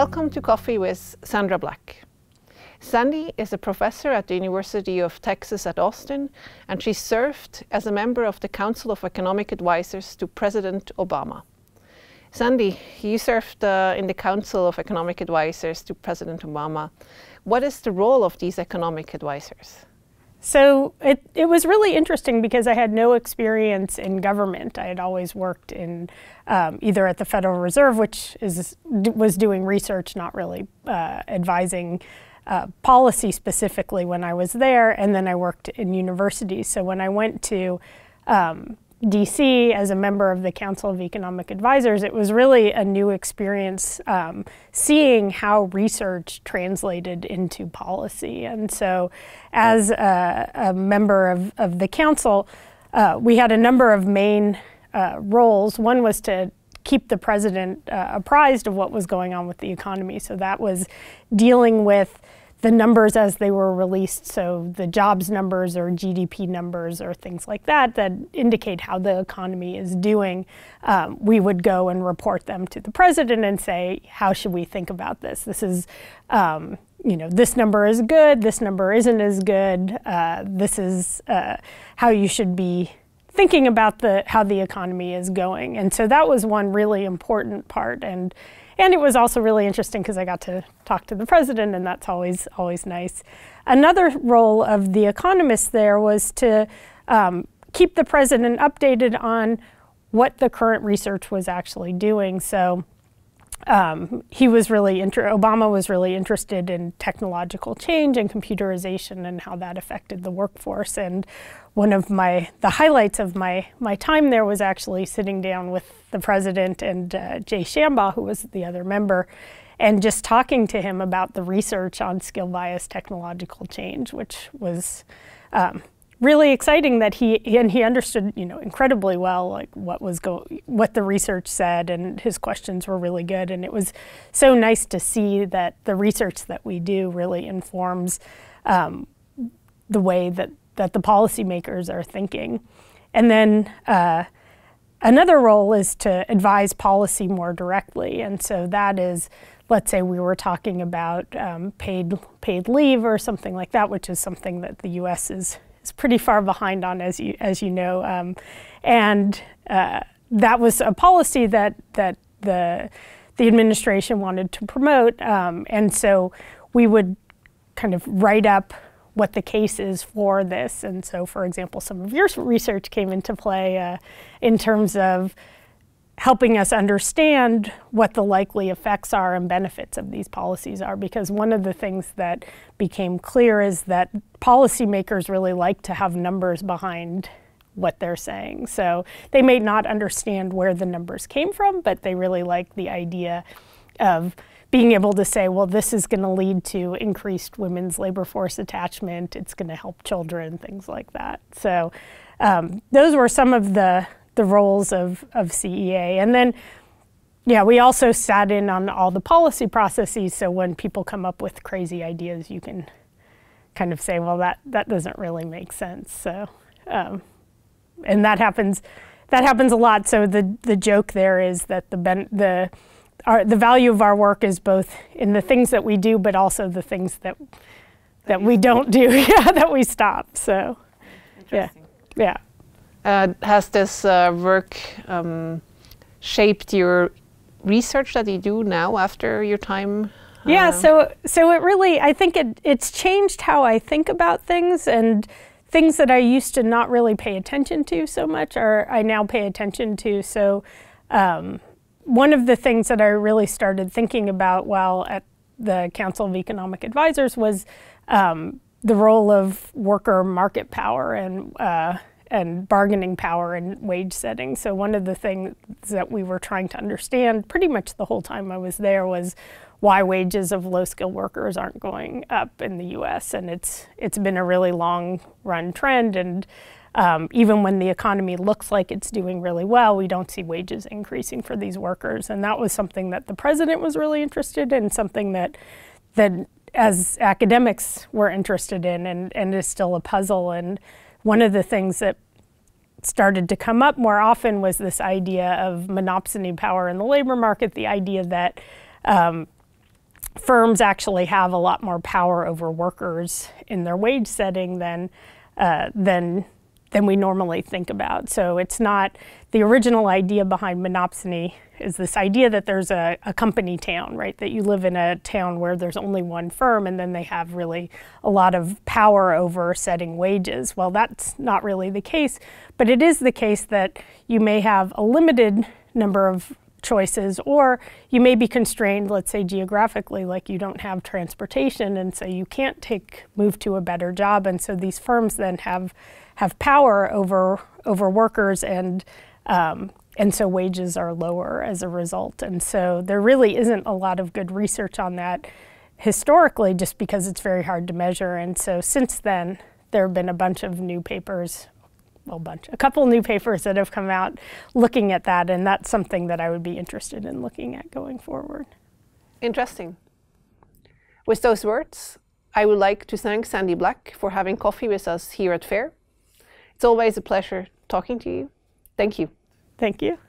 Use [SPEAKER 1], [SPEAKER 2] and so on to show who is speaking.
[SPEAKER 1] Welcome to Coffee with Sandra Black. Sandy is a professor at the University of Texas at Austin, and she served as a member of the Council of Economic Advisors to President Obama. Sandy, you served uh, in the Council of Economic Advisors to President Obama. What is the role of these
[SPEAKER 2] economic advisors? So it, it was really interesting because I had no experience in government. I had always worked in um, either at the Federal Reserve, which is was doing research, not really uh, advising uh, policy specifically when I was there, and then I worked in universities. So when I went to um, DC as a member of the Council of Economic Advisors, it was really a new experience um, seeing how research translated into policy. And so, as a, a member of, of the Council, uh, we had a number of main uh, roles. One was to keep the president uh, apprised of what was going on with the economy. So that was dealing with the numbers as they were released, so the jobs numbers or GDP numbers or things like that that indicate how the economy is doing, um, we would go and report them to the president and say, how should we think about this? This is, um, you know, this number is good, this number isn't as good, uh, this is uh, how you should be thinking about the how the economy is going. And so that was one really important part. And and it was also really interesting because I got to talk to the president, and that's always always nice. Another role of the economist there was to um, keep the president updated on what the current research was actually doing. So um, he was really inter- Obama was really interested in technological change and computerization and how that affected the workforce. And one of my the highlights of my my time there was actually sitting down with the president and uh, Jay Shambaugh, who was the other member, and just talking to him about the research on skill bias technological change, which was um, really exciting that he and he understood you know incredibly well like what was go what the research said and his questions were really good and it was so nice to see that the research that we do really informs um, the way that that the policymakers are thinking and then uh, another role is to advise policy more directly and so that is let's say we were talking about um, paid paid leave or something like that which is something that the us is it's pretty far behind on, as you as you know, um, and uh, that was a policy that that the the administration wanted to promote, um, and so we would kind of write up what the case is for this. And so, for example, some of your research came into play uh, in terms of helping us understand what the likely effects are and benefits of these policies are. Because one of the things that became clear is that policymakers really like to have numbers behind what they're saying. So they may not understand where the numbers came from, but they really like the idea of being able to say, well, this is going to lead to increased women's labor force attachment, it's going to help children, things like that. So um, those were some of the the roles of, of CEA. And then, yeah, we also sat in on all the policy processes. So when people come up with crazy ideas, you can kind of say, well, that, that doesn't really make sense. So, um, and that happens, that happens a lot. So the, the joke there is that the, ben, the, our, the value of our work is both in the things that we do, but also the things that, that we don't do, yeah, that we stop. So, yeah, yeah. Uh,
[SPEAKER 1] has this uh, work um, shaped your research that you do
[SPEAKER 2] now after your time? Uh, yeah, so so it really I think it it's changed how I think about things and things that I used to not really pay attention to so much are I now pay attention to. So um, one of the things that I really started thinking about while at the Council of Economic Advisors was um, the role of worker market power and uh, and bargaining power and wage setting. So one of the things that we were trying to understand pretty much the whole time I was there was why wages of low skilled workers aren't going up in the US and it's it's been a really long run trend and um, even when the economy looks like it's doing really well, we don't see wages increasing for these workers. And that was something that the president was really interested in, something that that as academics were interested in and, and is still a puzzle and one of the things that started to come up more often was this idea of monopsony power in the labor market, the idea that um, firms actually have a lot more power over workers in their wage setting than, uh, than than we normally think about. So it's not the original idea behind monopsony is this idea that there's a, a, company town, right? That you live in a town where there's only one firm and then they have really a lot of power over setting wages. Well, that's not really the case, but it is the case that you may have a limited number of choices or you may be constrained let's say geographically like you don't have transportation and so you can't take move to a better job and so these firms then have have power over over workers and um, and so wages are lower as a result. And so there really isn't a lot of good research on that historically, just because it's very hard to measure. And so since then, there have been a bunch of new papers, well, bunch, a couple new papers that have come out looking at that, and that's something that I would be interested in looking at going forward. Interesting. With
[SPEAKER 1] those words, I would like to thank Sandy Black for having coffee with us here at FAIR. It's always a pleasure talking to you.
[SPEAKER 2] Thank you. Thank you.